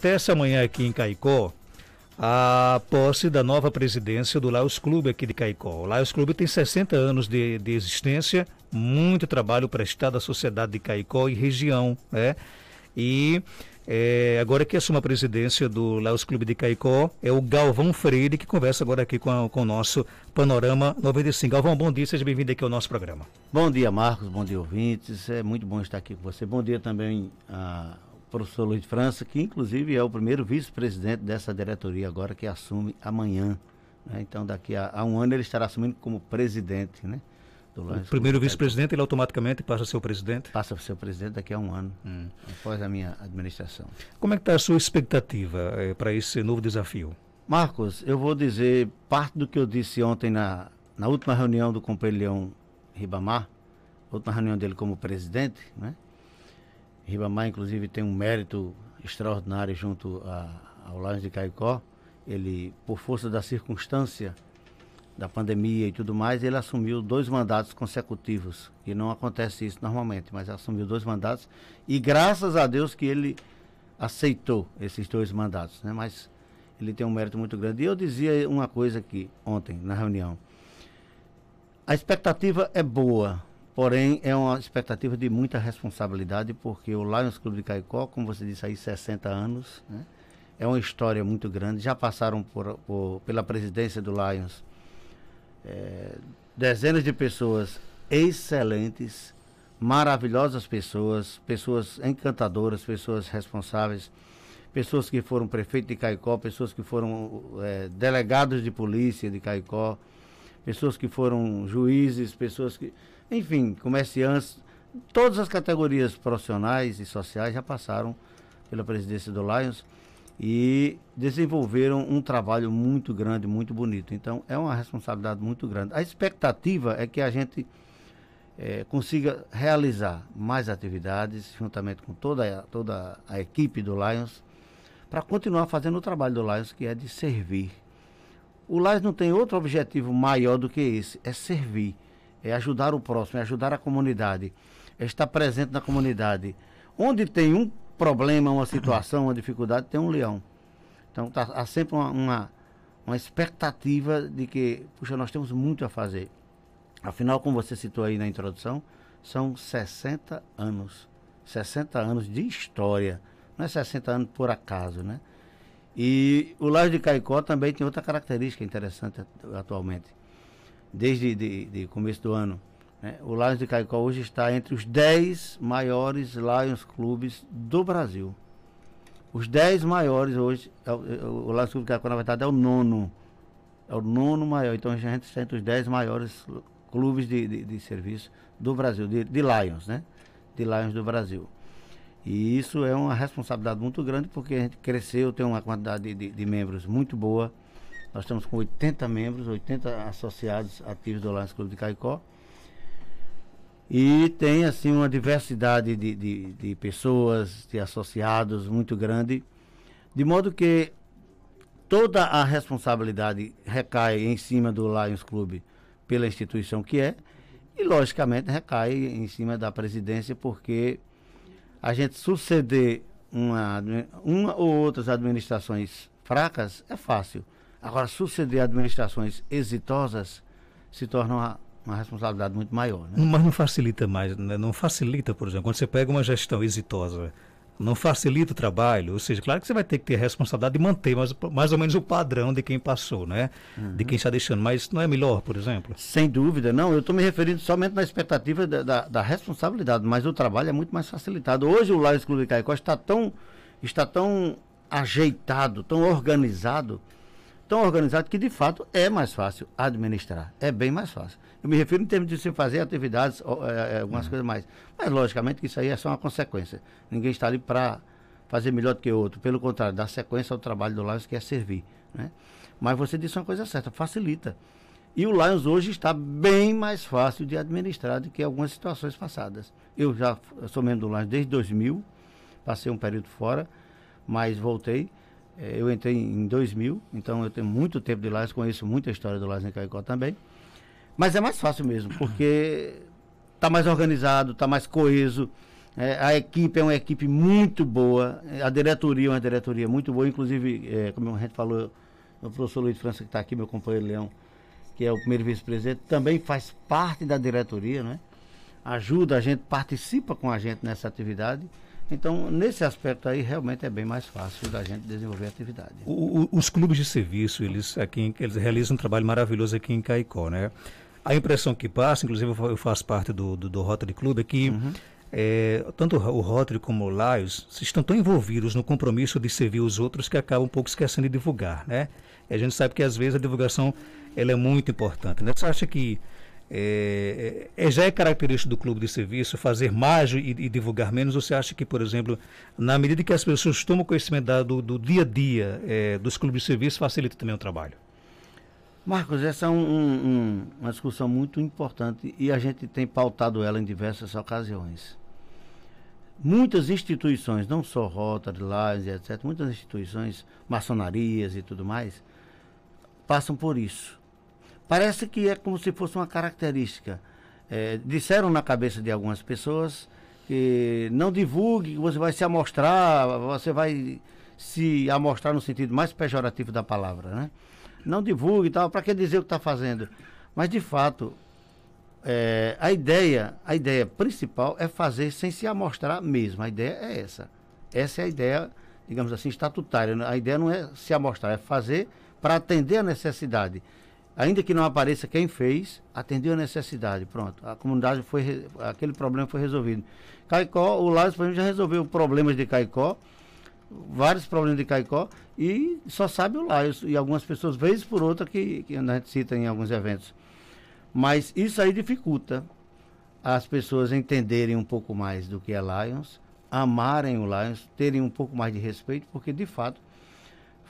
Até essa manhã aqui em Caicó, a posse da nova presidência do Laos Clube aqui de Caicó. O Laos Clube tem 60 anos de, de existência, muito trabalho prestado à sociedade de Caicó e região, né? E é, agora que assume a presidência do Laos Clube de Caicó é o Galvão Freire, que conversa agora aqui com, a, com o nosso Panorama 95. Galvão, bom dia, seja bem-vindo aqui ao nosso programa. Bom dia, Marcos, bom dia, ouvintes. É muito bom estar aqui com você. Bom dia também a professor Luiz de França, que inclusive é o primeiro vice-presidente dessa diretoria agora, que assume amanhã. Né? Então, daqui a, a, um ano ele estará assumindo como presidente, né? Do o primeiro vice-presidente, ele automaticamente passa a ser o presidente? Passa a ser o presidente daqui a um ano, hum. após a minha administração. Como é que está a sua expectativa eh, para esse novo desafio? Marcos, eu vou dizer parte do que eu disse ontem na, na última reunião do companheiro Leão Ribamar, última reunião dele como presidente, né? Ribamar, inclusive, tem um mérito extraordinário junto a, ao Lions de Caicó. Ele, por força da circunstância da pandemia e tudo mais, ele assumiu dois mandatos consecutivos. E não acontece isso normalmente, mas assumiu dois mandatos. E graças a Deus que ele aceitou esses dois mandatos. Né? Mas ele tem um mérito muito grande. E eu dizia uma coisa aqui ontem, na reunião. A expectativa é boa, Porém, é uma expectativa de muita responsabilidade, porque o Lions Clube de Caicó, como você disse aí, 60 anos, né? é uma história muito grande. Já passaram por, por, pela presidência do Lions é, dezenas de pessoas excelentes, maravilhosas pessoas, pessoas encantadoras, pessoas responsáveis, pessoas que foram prefeito de Caicó, pessoas que foram é, delegados de polícia de Caicó, pessoas que foram juízes, pessoas que enfim, comerciantes, todas as categorias profissionais e sociais já passaram pela presidência do Lions e desenvolveram um trabalho muito grande, muito bonito. Então é uma responsabilidade muito grande. A expectativa é que a gente é, consiga realizar mais atividades juntamente com toda a, toda a equipe do Lions para continuar fazendo o trabalho do Lions que é de servir. O Lions não tem outro objetivo maior do que esse, é servir é ajudar o próximo, é ajudar a comunidade, é estar presente na comunidade. Onde tem um problema, uma situação, uma dificuldade, tem um leão. Então tá, há sempre uma, uma, uma expectativa de que, puxa, nós temos muito a fazer. Afinal, como você citou aí na introdução, são 60 anos. 60 anos de história. Não é 60 anos por acaso, né? E o Laje de Caicó também tem outra característica interessante atualmente desde de, de começo do ano. Né? O Lions de Caicó hoje está entre os 10 maiores Lions clubes do Brasil. Os 10 maiores hoje, é o, é o Lions Clube de Caicó na verdade é o nono. É o nono maior. Então a gente está entre os 10 maiores clubes de, de, de, serviço do Brasil, de, de Lions, né? De Lions do Brasil. E isso é uma responsabilidade muito grande porque a gente cresceu, tem uma quantidade de, de, de membros muito boa. Nós estamos com 80 membros, 80 associados ativos do Lions Clube de Caicó. E tem, assim, uma diversidade de, de, de pessoas, de associados muito grande. De modo que toda a responsabilidade recai em cima do Lions Clube pela instituição que é e logicamente recai em cima da presidência porque a gente suceder uma, uma ou outras administrações fracas é fácil. Agora, suceder administrações exitosas se torna uma, uma responsabilidade muito maior. Né? Mas não facilita mais, né? não facilita, por exemplo, quando você pega uma gestão exitosa, não facilita o trabalho, ou seja, claro que você vai ter que ter a responsabilidade de manter mais, mais ou menos o padrão de quem passou, né? Uhum. De quem uhum. está deixando, mas não é melhor, por exemplo? Sem dúvida, não. Eu estou me referindo somente na expectativa da, da, da, responsabilidade, mas o trabalho é muito mais facilitado. Hoje o Lares Clube de Caicó está tão, está tão ajeitado, tão organizado, tão organizado que de fato é mais fácil administrar, é bem mais fácil. Eu me refiro em termos de se fazer atividades, é, é, algumas uhum. coisas mais. Mas logicamente que isso aí é só uma consequência. Ninguém está ali para fazer melhor do que o outro. Pelo contrário, dá sequência ao trabalho do Lions que é servir. Né? Mas você disse uma coisa certa, facilita. E o Lions hoje está bem mais fácil de administrar do que algumas situações passadas. Eu já sou membro do Lions desde 2000, passei um período fora, mas voltei. É, eu entrei em 2000, então eu tenho muito tempo de Lages, conheço muita história do Lages em Caicó também. Mas é mais fácil mesmo, porque está mais organizado, está mais coeso. É, a equipe é uma equipe muito boa, a diretoria é uma diretoria muito boa, inclusive, é, como a gente falou, o professor Luiz França, que está aqui, meu companheiro Leão, que é o primeiro vice-presidente, também faz parte da diretoria, né? ajuda a gente, participa com a gente nessa atividade. Então, nesse aspecto aí, realmente é bem mais fácil da gente desenvolver a atividade. O, os clubes de serviço, eles, aqui, eles realizam um trabalho maravilhoso aqui em Caicó, né? A impressão que passa, inclusive eu faço parte do, do, do Rotary Clube, é que uhum. é, tanto o Rotary como o Laios estão tão envolvidos no compromisso de servir os outros que acabam um pouco esquecendo de divulgar, né? E a gente sabe que às vezes a divulgação ela é muito importante. Né? Você acha que é, é, é, já é característico do clube de serviço fazer mais e, e, divulgar menos? Você acha que, por exemplo, na medida que as pessoas tomam conhecimento da, do, do, dia a dia é, dos clubes de serviço, facilita também o trabalho? Marcos, essa é um, um, uma discussão muito importante e a gente tem pautado ela em diversas ocasiões. Muitas instituições, não só Rotary, Lions, etc., muitas instituições, maçonarias e tudo mais, passam por isso Parece que é como se fosse uma característica. É, disseram na cabeça de algumas pessoas que não divulgue, você vai se amostrar, você vai se amostrar no sentido mais pejorativo da palavra, né? Não divulgue e tal, para que dizer o que está fazendo? Mas, de fato, é, a ideia a ideia principal é fazer sem se amostrar mesmo. A ideia é essa. Essa é a ideia, digamos assim, estatutária. A ideia não é se amostrar, é fazer para atender a necessidade. Ainda que não apareça quem fez, atendeu a necessidade. Pronto, a comunidade foi, aquele problema foi resolvido. Caicó, o Lázaro, por exemplo, já resolveu problemas de Caicó, vários problemas de Caicó, e só sabe o Lázaro, e algumas pessoas, vezes por outra, que, que a gente cita em alguns eventos. Mas isso aí dificulta as pessoas entenderem um pouco mais do que é Lions, amarem o Lions, terem um pouco mais de respeito, porque de fato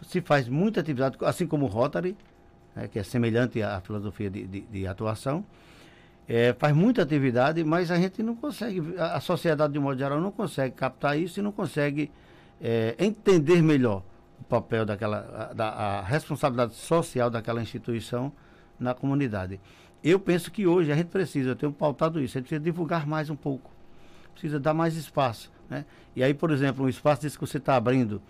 se faz muita atividade, assim como o Rotary, né, que é semelhante à filosofia de, de, de atuação. É, faz muita atividade, mas a gente não consegue, a, sociedade de modo geral não consegue captar isso e não consegue é, entender melhor o papel daquela, a, da a responsabilidade social daquela instituição na comunidade. Eu penso que hoje a gente precisa, eu tenho pautado isso, a gente precisa divulgar mais um pouco, precisa dar mais espaço. Né? E aí, por exemplo, um espaço desse que você está abrindo,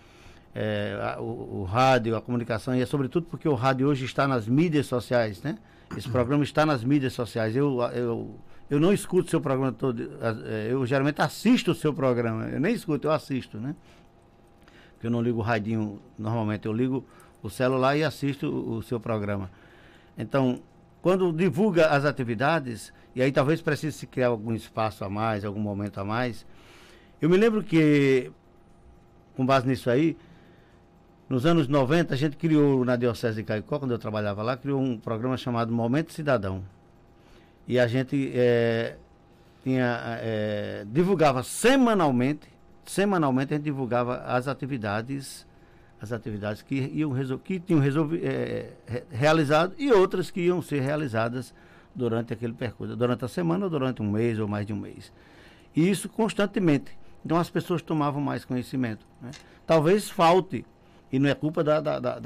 é, a, o, o, rádio, a comunicação, e é sobretudo porque o rádio hoje está nas mídias sociais, né? Esse uhum. programa está nas mídias sociais. Eu, eu, eu não escuto o seu programa todo, é, eu geralmente assisto o seu programa, eu nem escuto, eu assisto, né? Porque eu não ligo o radinho normalmente, eu ligo o celular e assisto o, o seu programa. Então, quando divulga as atividades, e aí talvez precise se criar algum espaço a mais, algum momento a mais. Eu me lembro que, com base nisso aí, nos anos 90, a gente criou na Diocese de Caicó, quando eu trabalhava lá, criou um programa chamado Momento Cidadão. E a gente é, tinha, é, divulgava semanalmente, semanalmente a gente divulgava as atividades, as atividades que, iam que tinham resolvi, é, realizado e outras que iam ser realizadas durante aquele percurso, durante a semana, ou durante um mês ou mais de um mês. E isso constantemente. Então as pessoas tomavam mais conhecimento. Né? Talvez falte e não é culpa da, da, da,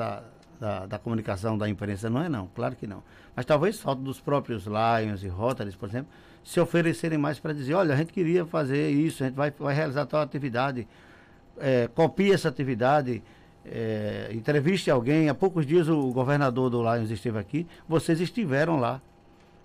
da, da comunicação, da imprensa, não é não, claro que não. Mas talvez falta dos próprios Lions e Rotaries, por exemplo, se oferecerem mais para dizer, olha, a gente queria fazer isso, a gente vai, vai realizar tal atividade, é, copie essa atividade, é, entreviste alguém. Há poucos dias o governador do Lions esteve aqui, vocês estiveram lá.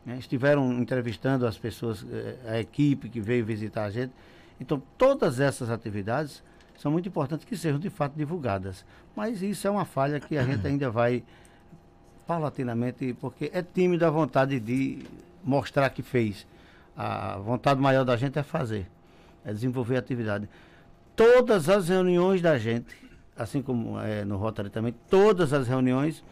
Né? Estiveram entrevistando as pessoas, é, a equipe que veio visitar a gente. Então, todas essas atividades são muito importantes que sejam de fato divulgadas. Mas isso é uma falha que a gente ainda vai paulatinamente, porque é tímida a vontade de mostrar que fez. A vontade maior da gente é fazer, é desenvolver atividade. Todas as reuniões da gente, assim como é, no Rotary também, todas as reuniões,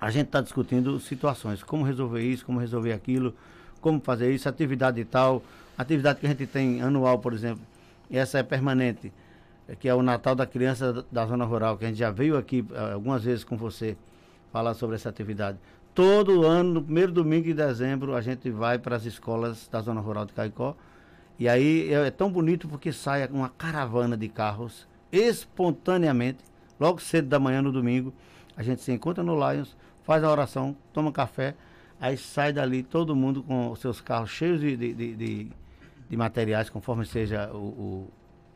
a gente está discutindo situações, como resolver isso, como resolver aquilo, como fazer isso, atividade tal, atividade que a gente tem anual, por exemplo, essa é permanente é que é o Natal da Criança da Zona Rural, que a gente já veio aqui eh, algumas vezes com você falar sobre essa atividade. Todo ano, no primeiro domingo de dezembro, a gente vai para as escolas da Zona Rural de Caicó. E aí é, é tão bonito porque sai uma caravana de carros espontaneamente, logo cedo da manhã no domingo. A gente se encontra no Lions, faz a oração, toma café, aí sai dali todo mundo com os seus carros cheios de, de, de, de, de materiais, conforme seja o, o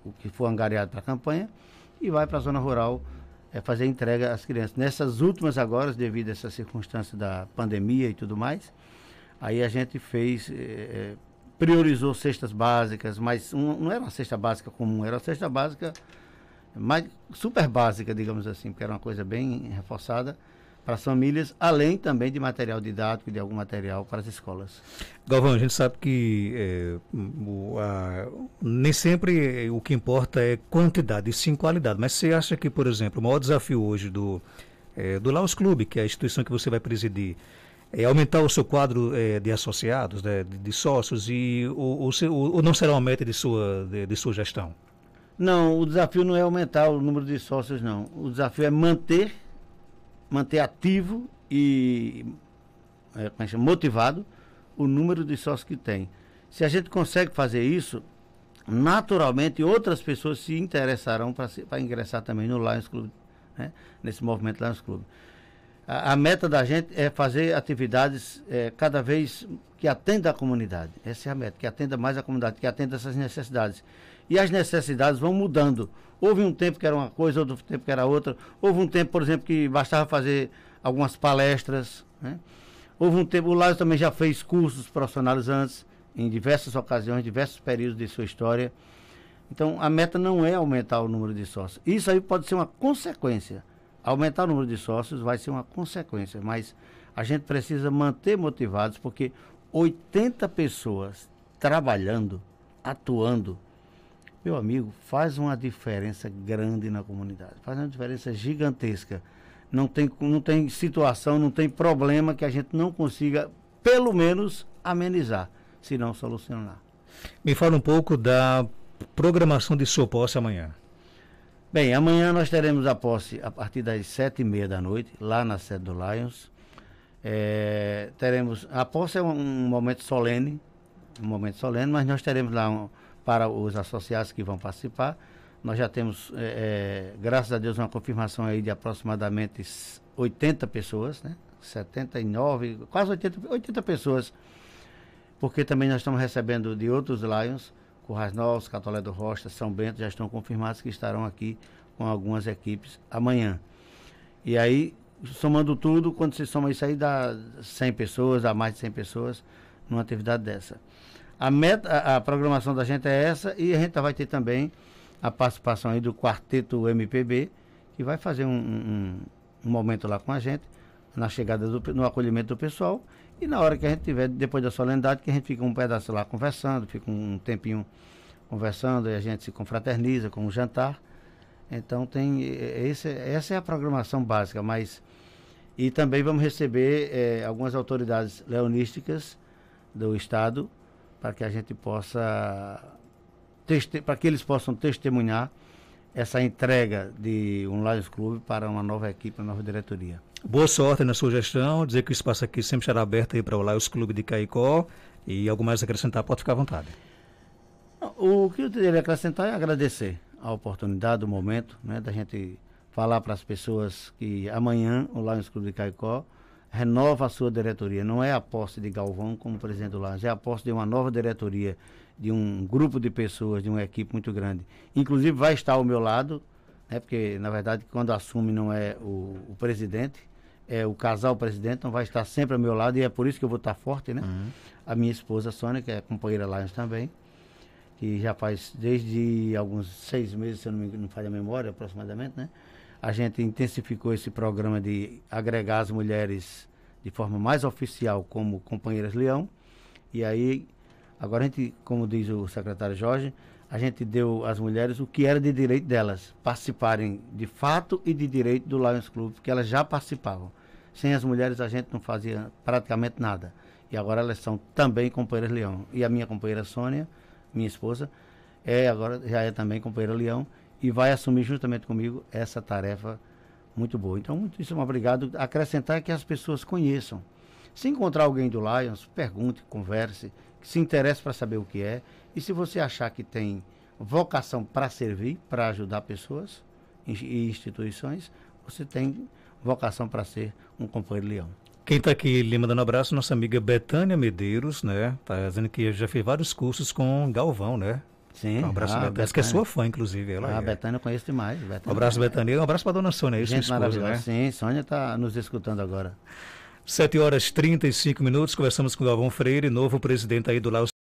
o que for angariado para a campanha, e vai para a zona rural é, fazer entrega às crianças. Nessas últimas agora, devido a essa circunstância da pandemia e tudo mais, aí a gente fez, é, priorizou cestas básicas, mas um, não era uma cesta básica comum, era uma cesta básica mais super básica, digamos assim, porque era uma coisa bem reforçada para as famílias, além também de material didático e de algum material para as escolas. Galvão, a gente sabe que é, o, a, nem sempre o que importa é quantidade e sim qualidade, mas você acha que, por exemplo, o maior desafio hoje do, é, do Laos Clube, que é a instituição que você vai presidir, é aumentar o seu quadro é, de associados, né, de, de, sócios, e ou, ou, ou, não será uma meta de sua, de, de sua gestão? Não, o desafio não é aumentar o número de sócios, não. O desafio é manter manter ativo e é, é motivado o número de sócios que tem. Se a gente consegue fazer isso, naturalmente outras pessoas se interessarão para ingressar também no Lions Club, né? nesse movimento Lions Club a, a, meta da gente é fazer atividades é, cada vez que atenda a comunidade. Essa é a meta, que atenda mais a comunidade, que atenda essas necessidades. E as necessidades vão mudando. Houve um tempo que era uma coisa, outro tempo que era outra. Houve um tempo, por exemplo, que bastava fazer algumas palestras. Né? Houve um tempo, o Lázaro também já fez cursos profissionalizantes em diversas ocasiões, diversos períodos de sua história. Então, a meta não é aumentar o número de sócios. Isso aí pode ser uma consequência aumentar o número de sócios vai ser uma consequência, mas a gente precisa manter motivados, porque 80 pessoas trabalhando, atuando, meu amigo, faz uma diferença grande na comunidade, faz uma diferença gigantesca. Não tem, não tem situação, não tem problema que a gente não consiga, pelo menos, amenizar, se não solucionar. Me fala um pouco da programação de sua posse amanhã. Bem, amanhã nós teremos a posse a partir das sete e meia da noite, lá na sede do Lions. É, teremos a posse é um, um, momento solene, um momento solene, mas nós teremos lá um, para os associados que vão participar. Nós já temos, é, é, graças a Deus, uma confirmação aí de aproximadamente 80 pessoas, né? 79, quase 80, 80 pessoas, porque também nós estamos recebendo de outros Lions Currais Novos, Catolé do Rocha, São Bento já estão confirmados que estarão aqui com algumas equipes amanhã. E aí, somando tudo, quando se soma isso aí, dá 100 pessoas, dá mais de 100 pessoas numa atividade dessa. A, meta, a programação da gente é essa e a gente vai ter também a participação aí do Quarteto MPB, que vai fazer um, um, um momento lá com a gente, na chegada do, no acolhimento do pessoal e na hora que a gente tiver, depois da solenidade, que a gente fica um pedaço lá conversando, fica um tempinho conversando e a gente se confraterniza com o jantar. Então tem esse, essa é a programação básica, mas e também vamos receber é, algumas autoridades leonísticas do estado para que a gente possa para que eles possam testemunhar essa entrega de um Lions Clube para uma nova equipe, uma nova diretoria. Boa sorte na sua gestão, dizer que o espaço aqui sempre estará aberto aí para o Laios Clube de Caicó e algo mais a acrescentar, pode ficar à vontade. O que eu deveria acrescentar é agradecer a oportunidade, o momento, né, da gente falar para as pessoas que amanhã o Laios Clube de Caicó renova a sua diretoria. Não é a posse de Galvão como presidente do Laios, é a posse de uma nova diretoria, de um grupo de pessoas, de uma equipe muito grande. Inclusive vai estar ao meu lado, né, porque na verdade quando assume não é o, o presidente, é, o casal presidente não vai estar sempre ao meu lado e é por isso que eu vou estar forte, né? Uhum. A minha esposa Sônia, que é companheira Lions também, que já faz desde alguns seis meses, se eu não me não falha a memória, aproximadamente, né? A gente intensificou esse programa de agregar as mulheres de forma mais oficial como companheiras leão. E aí, agora a gente, como diz o secretário Jorge, a gente deu às mulheres o que era de direito delas, participarem de fato e de direito do Lions Club, que elas já participavam. Sem as mulheres a gente não fazia praticamente nada. E agora elas são também companheiras Leão. E a minha companheira Sônia, minha esposa, é agora já é também companheira Leão e vai assumir juntamente comigo essa tarefa muito boa. Então, muitíssimo obrigado. Acrescentar é que as pessoas conheçam. Se encontrar alguém do Lions, pergunte, converse, se interesse para saber o que é e se você achar que tem vocação para servir, para ajudar pessoas e instituições, você tem vocação para ser um companheiro leão. Quem está aqui lhe mandando um abraço, nossa amiga Betânia Medeiros, né? está dizendo que já fez vários cursos com Galvão, né? Sim. um abraço, ah, Betânia, que é sua fã, inclusive. Ela ah, é. Betânia eu conheço demais. Betânia. Um abraço, Betânia. Um abraço para dona Sônia, isso, Gente esposa, né? Sim, Sônia está nos escutando agora. 7 horas 35 minutos, conversamos com Galvão Freire, novo presidente aí do Laos.